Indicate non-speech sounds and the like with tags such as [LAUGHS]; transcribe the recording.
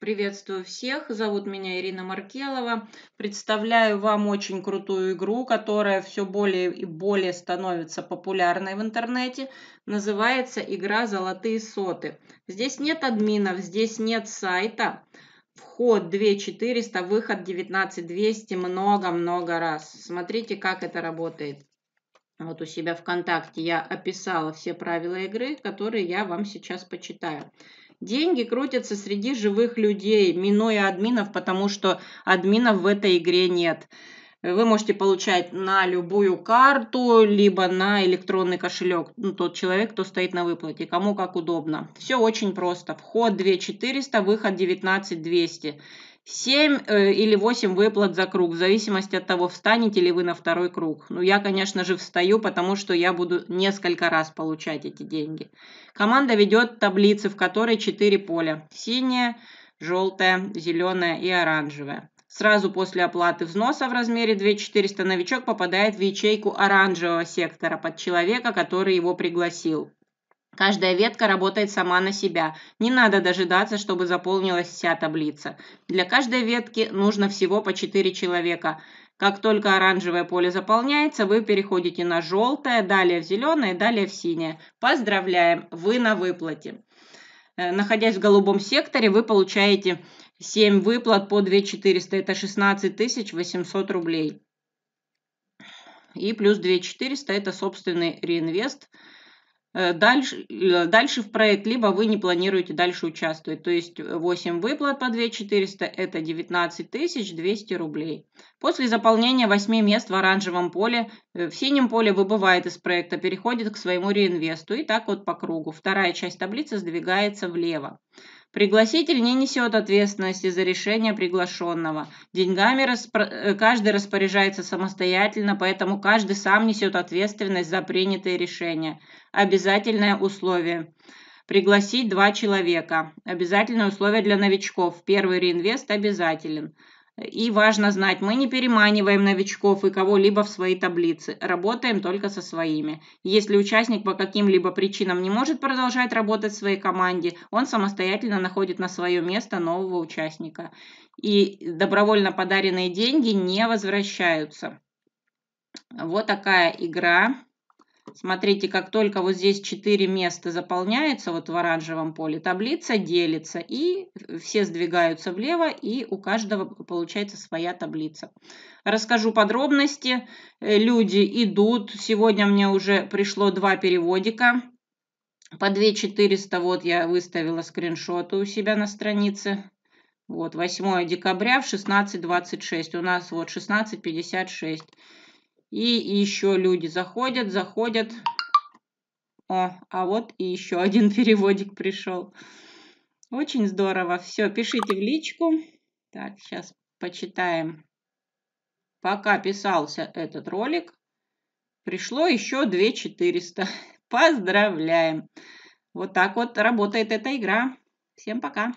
Приветствую всех, зовут меня Ирина Маркелова. Представляю вам очень крутую игру, которая все более и более становится популярной в интернете. Называется игра «Золотые соты». Здесь нет админов, здесь нет сайта. Вход 2400, выход 19200, много-много раз. Смотрите, как это работает. Вот у себя ВКонтакте я описала все правила игры, которые я вам сейчас почитаю. Деньги крутятся среди живых людей, минуя админов, потому что админов в этой игре нет. Вы можете получать на любую карту, либо на электронный кошелек. Ну, тот человек, кто стоит на выплате, кому как удобно. Все очень просто. Вход 2400, выход 19200. 7 э, или 8 выплат за круг, в зависимости от того, встанете ли вы на второй круг. Ну, я, конечно же, встаю, потому что я буду несколько раз получать эти деньги. Команда ведет таблицы, в которой 4 поля. Синее, желтое, зеленое и оранжевое. Сразу после оплаты взноса в размере 2400 новичок попадает в ячейку оранжевого сектора под человека, который его пригласил. Каждая ветка работает сама на себя. Не надо дожидаться, чтобы заполнилась вся таблица. Для каждой ветки нужно всего по 4 человека. Как только оранжевое поле заполняется, вы переходите на желтое, далее в зеленое, далее в синее. Поздравляем, вы на выплате. Э, находясь в голубом секторе, вы получаете 7 выплат по 2400, это 16 800 рублей. И плюс 2400 это собственный реинвест. Э, дальше, э, дальше в проект, либо вы не планируете дальше участвовать. То есть 8 выплат по 2400 это 19 200 рублей. После заполнения 8 мест в оранжевом поле, э, в синем поле выбывает из проекта, переходит к своему реинвесту. И так вот по кругу. Вторая часть таблицы сдвигается влево. Пригласитель не несет ответственности за решение приглашенного. Деньгами распро... Э, каждый распоряжается самостоятельно, поэтому каждый сам несет ответственность за принятые решения. Обязательное условие. Пригласить два человека. Обязательное условие для новичков. Первый реинвест обязателен. И важно знать, мы не переманиваем новичков и кого-либо в свои таблицы, работаем только со своими. Если участник по каким-либо причинам не может продолжать работать в своей команде, он самостоятельно находит на свое место нового участника. И добровольно подаренные деньги не возвращаются. Вот такая игра. Смотрите, как только вот здесь 4 места заполняются, вот в оранжевом поле, таблица делится, и все сдвигаются влево, и у каждого получается своя таблица. Расскажу подробности. Э, люди идут. Сегодня мне уже пришло два переводика. По 2400 вот я выставила скриншоты у себя на странице. Вот 8 декабря в 16.26. У нас вот 16.56. И еще люди заходят, заходят. О, а вот и еще один [LAUGHS] переводик пришел. Очень здорово. Все, пишите в личку. Так, сейчас почитаем. Пока писался этот ролик, пришло еще 2400. [LAUGHS] Поздравляем! Вот так вот работает эта игра. Всем пока!